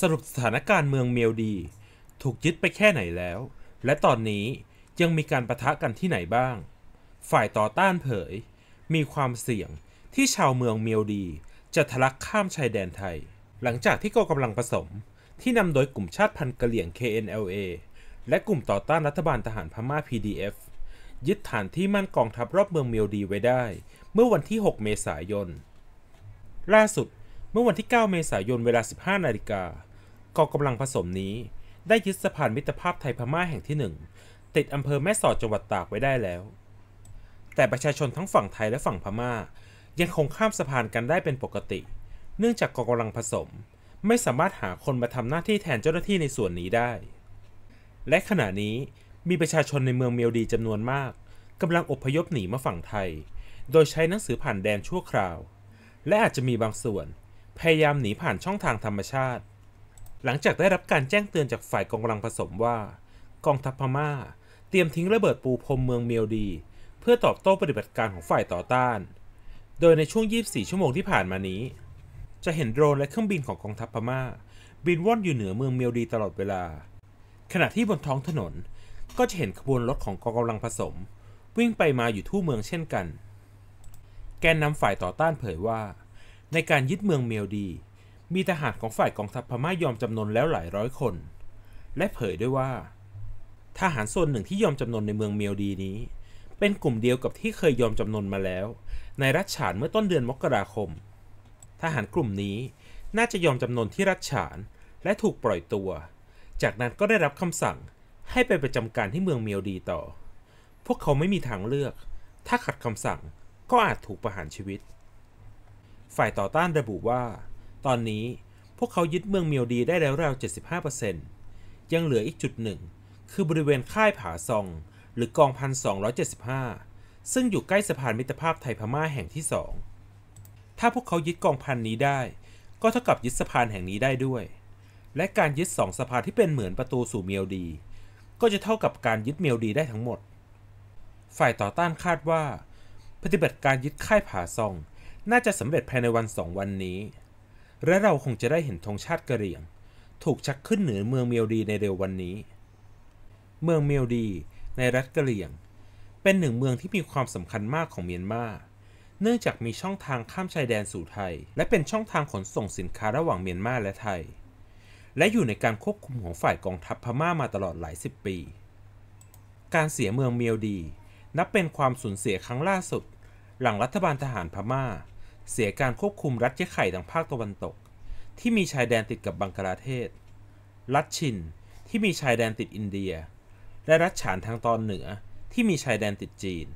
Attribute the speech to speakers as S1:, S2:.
S1: สรุปสถานการณ์เมืองเมียวดี ถูกยึดไปแค่ไหนแล้ว และตอนนี้ยังมีการประทะกันที่ไหนบ้าง ฝ่ายต่อต้านเผย มีความเสี่ยงที่ชาวเมืองเมียวดีจะทะลักข้ามชายแดนไทย หลังจากที่กองกำลังผสมที่นำโดยกลุ่มชาติพันธุ์กะเหรี่ยง KNLA และกลุ่มต่อต้านรัฐบาลทหารพม่า PDF ยึดฐานที่มั่นกองทัพรอบเมืองเมียวดีไว้ได้ เมื่อวันที่ 6 เมษายน ล่าสุดเมื่อวันที่ 9 เมษายนเวลา 15 นาฬิกากองกำลังผสมนี้ ได้ยึดสะพานมิตรภาพไทยพม่าแห่งที่หนึ่งติดอำเภอแม่สอดจังหวัดตากไว้ได้แล้ว แต่ประชาชนทั้งฝั่งไทยและฝั่งพม่ายังคงข้ามสะพานกันได้เป็นปกติ เนื่องจากกองกำลังผสม ไม่สามารถหาคนมาทำหน้าที่แทนเจ้าหน้าที่ในส่วนนี้ได้ และขณะนี้มีประชาชนในเมืองเมียวดีจำนวนมากกำลังอพยพหนีมาฝั่งไทย โดยใช้หนังสือผ่านแดนชั่วคราว และอาจจะมีบางส่วน พยายามหนีผ่านช่องทางธรรมชาติหลังจากได้รับการแจ้งเตือนจากฝ่ายกองกำลังผสมว่า กองทัพพม่า เตรียมทิ้งระเบิดปูพรมเมืองเมียวดี เพื่อตอบโต้ปฏิบัติการของฝ่ายต่อต้าน โดยในช่วง 24 ชั่วโมงที่ผ่านมานี้ จะเห็นโดรนและเครื่องบินของกองทัพพม่าบินว่อนอยู่เหนือเมืองเมียวดีตลอดเวลา ขณะที่บนท้องถนนก็จะเห็นขบวนรถของกองกำลังผสม วิ่งไปมาอยู่ทั่วเมืองเช่นกัน แกนนำฝ่ายต่อต้านเผยว่า ในการยึดเมืองเมียวดีมีทหารของฝ่ายกองทัพพม่ายอมจำนนแล้วหลายร้อยคน และเผยด้วยว่า ทหารส่วนหนึ่งที่ยอมจำนนในเมืองเมียวดีนี้ เป็นกลุ่มเดียวกับที่เคยยอมจำนนมาแล้ว ในรัชฉานเมื่อต้นเดือนมกราคม ทหารกลุ่มนี้น่าจะยอมจำนนที่รัชฉานและถูกปล่อยตัว จากนั้นก็ได้รับคำสั่งให้ไปประจำการที่เมืองเมียวดีต่อ พวกเขาไม่มีทางเลือก ถ้าขัดคำสั่งก็อาจถูกประหารชีวิต ฝ่ายต่อต้านระบุว่าตอนนี้พวกเขายึดเมืองเมียวดีได้แล้วราว 75%ยังเหลืออีกจุดหนึ่ง คือบริเวณค่ายผาซองหรือกองพัน275 ซึ่งอยู่ใกล้สะพานมิตรภาพไทยพม่าแห่งที่สอง ถ้าพวกเขายึดกองพันนี้ได้ ก็เท่ากับยึดสะพานแห่งนี้ได้ด้วย และการยึดสองสะพานที่เป็นเหมือนประตูสู่เมียวดี ก็จะเท่ากับการยึดเมียวดีได้ทั้งหมด ฝ่ายต่อต้านคาดว่า ปฏิบัติการยึดค่ายผาซองน่าจะสำเร็จภายในวันสองวันนี้และเราคงจะได้เห็นธงชาติกะเหรี่ยง ถูกชักขึ้นเหนือเมืองเมียวดีในเร็ววันนี้ เมืองเมียวดี ในรัฐกะเหรี่ยง เป็นหนึ่งเมืองที่มีความสำคัญมากของเมียนมาเนื่องจากมีช่องทางข้ามชายแดนสู่ไทย และเป็นช่องทางขนส่งสินค้าระหว่างเมียนมาและไทย และอยู่ในการควบคุมของฝ่ายกองทัพพม่ามาตลอดหลายสิบปี การเสียเมืองเมียวดี นับเป็นความสูญเสียครั้งล่าสุด หลังรัฐบาลทหารพม่าเสียการควบคุมรัฐเยะไข่ทางภาคตะวันตก ที่มีชายแดนติดกับบังกลาเทศ รัฐชินที่มีชายแดนติดอินเดีย และรัฐฉานทางตอนเหนือที่มีชายแดนติดจีน